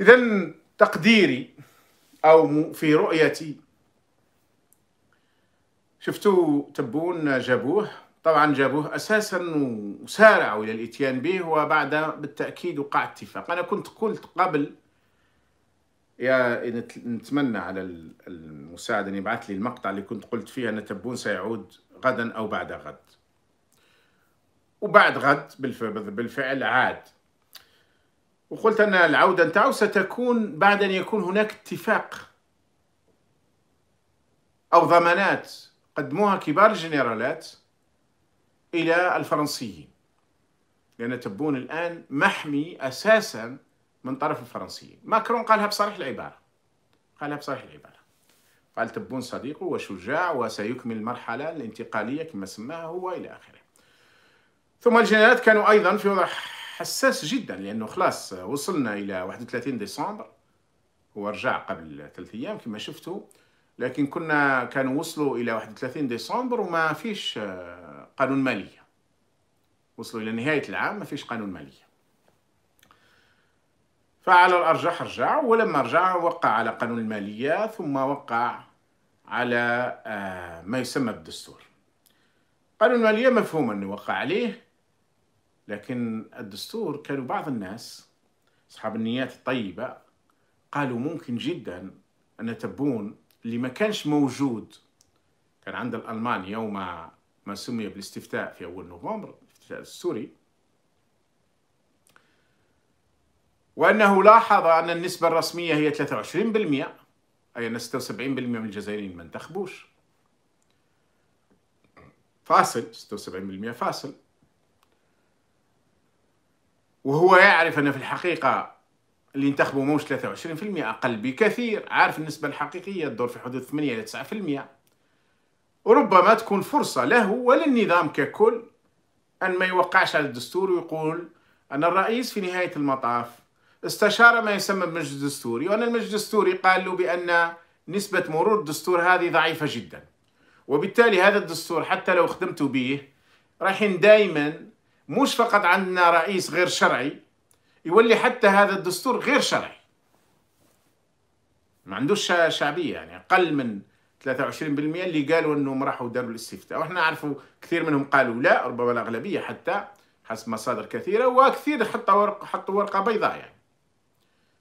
إذا تقديري أو في رؤيتي شفتوا تبون جابوه طبعا جابوه أساسا وسارعوا إلى الإتيان به وبعد بالتأكيد وقع اتفاق أنا كنت قلت قبل يا نتمنى على المساعد أن يبعث لي المقطع اللي كنت قلت فيه أن تبون سيعود غدا أو بعد غد وبعد غد بالفعل عاد وقلت أن العودة نتاعو ستكون بعد أن يكون هناك اتفاق أو ضمانات قدموها كبار الجنرالات إلى الفرنسيين لأن تبون الآن محمي أساسا من طرف الفرنسيين ماكرون قالها بصريح العبارة قالها بصريح العبارة قال تبون صديقه وشجاع وسيكمل المرحلة الانتقالية كما سماها هو إلى آخره ثم الجنرالات كانوا أيضا في وضع حساس جدا لانه خلاص وصلنا الى 31 ديسمبر هو رجع قبل ثلاث ايام كما شفتوا لكن كنا كانوا وصلوا الى 31 ديسمبر وما فيش آه، قانون ماليه وصلوا الى نهايه العام ما فيش قانون ماليه فعلى الارجح رجع ولما رجع وقع على قانون الماليه ثم وقع على آه، ما يسمى بالدستور قانون الماليه مفهوم انه وقع عليه لكن الدستور كانوا بعض الناس أصحاب النيات الطيبة قالوا ممكن جدا أن تبون اللي ما كانش موجود كان عند الألمان يوم ما سمي بالاستفتاء في أول نوفمبر الاستفتاء السوري وأنه لاحظ أن النسبة الرسمية هي 23% أي أن 76% من الجزائريين ما انتخبوش فاصل 76% فاصل وهو يعرف أن في الحقيقة اللي انتخبوا موش 23% أقل بكثير عارف النسبة الحقيقية الدور في حدود 8 إلى 9% وربما تكون فرصة له وللنظام ككل أن ما يوقعش على الدستور ويقول أن الرئيس في نهاية المطاف استشار ما يسمى بالمجلس الدستوري وأن المجلس الدستوري قال له بأن نسبة مرور الدستور هذه ضعيفة جدا وبالتالي هذا الدستور حتى لو خدمتوا به رايحين دائما مش فقط عندنا رئيس غير شرعي يولي حتى هذا الدستور غير شرعي ما عندوش شعبية يعني أقل من 23% اللي قالوا أنهم راحوا داروا الاستفتاء وإحنا نعرفوا كثير منهم قالوا لا ربما الأغلبية حتى حسب مصادر كثيرة وكثير حتى ورق حطوا ورقة بيضاء يعني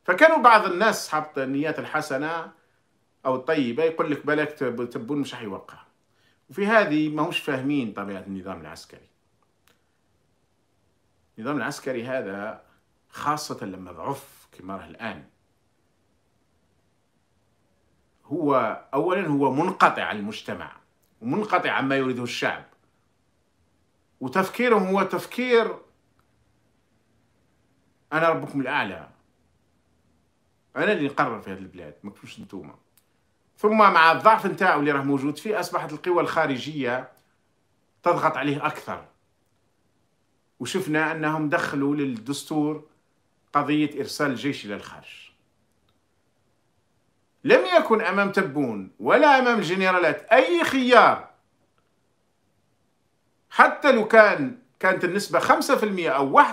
فكانوا بعض الناس حط النيات الحسنة أو الطيبة يقول لك بالك تبون مش حيوقع وفي هذه ماهوش فاهمين طبيعة النظام العسكري النظام العسكري هذا خاصة لما ضعف كما راه الآن هو أولا هو منقطع عن المجتمع ومنقطع عما يريده الشعب وتفكيرهم هو تفكير أنا ربكم الأعلى أنا اللي نقرر في هذه البلاد مكتوش نتوما ثم مع الضعف نتاعو اللي راه موجود فيه أصبحت القوى الخارجية تضغط عليه أكثر وشفنا أنهم دخلوا للدستور قضية إرسال الجيش إلى الخارج لم يكن أمام تبون ولا أمام الجنرالات أي خيار حتى لو كان كانت النسبة 5% أو 1%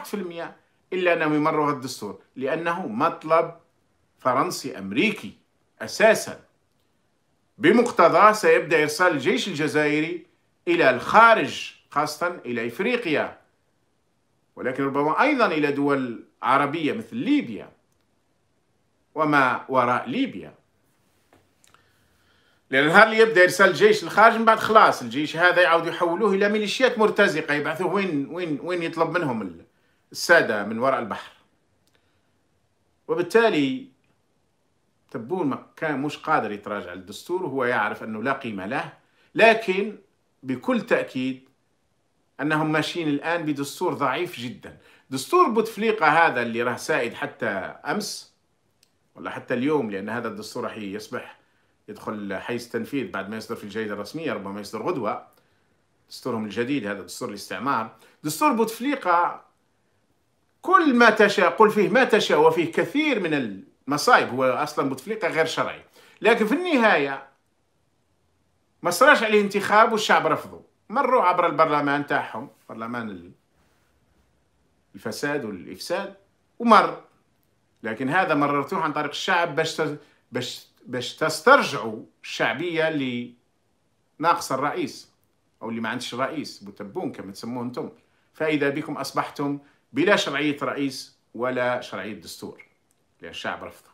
إلا أنهم يمروا هذا الدستور لأنه مطلب فرنسي أمريكي أساسا بمقتضاه سيبدأ إرسال الجيش الجزائري إلى الخارج خاصة إلى إفريقيا ولكن ربما أيضا إلى دول عربية مثل ليبيا وما وراء ليبيا لأن نهار اللي يبدا يرسل جيش للخارج من بعد خلاص الجيش هذا يعود يحولوه إلى ميليشيات مرتزقة يبعثوه وين وين وين يطلب منهم السادة من وراء البحر وبالتالي تبون ما كان مش قادر يتراجع الدستور وهو يعرف أنه لا قيمة له لكن بكل تأكيد انهم ماشيين الان بدستور ضعيف جدا دستور بوتفليقه هذا اللي راه سائد حتى امس ولا حتى اليوم لان هذا الدستور راح يصبح يدخل حيز التنفيذ بعد ما يصدر في الجريده الرسميه ربما يصدر غدوه دستورهم الجديد هذا دستور الاستعمار دستور بوتفليقه كل ما تشاء قل فيه ما تشاء وفيه كثير من المصايب هو اصلا بوتفليقه غير شرعي لكن في النهايه ما صراش عليه انتخاب والشعب رفضه مروا عبر البرلمان تاعهم برلمان الفساد والافساد ومر لكن هذا مررتوه عن طريق الشعب باش باش باش تسترجعوا الشعبيه اللي ناقص الرئيس او اللي ما عندش رئيس بوتبون كما تسموه انتم فاذا بكم اصبحتم بلا شرعيه رئيس ولا شرعيه دستور لان الشعب رفض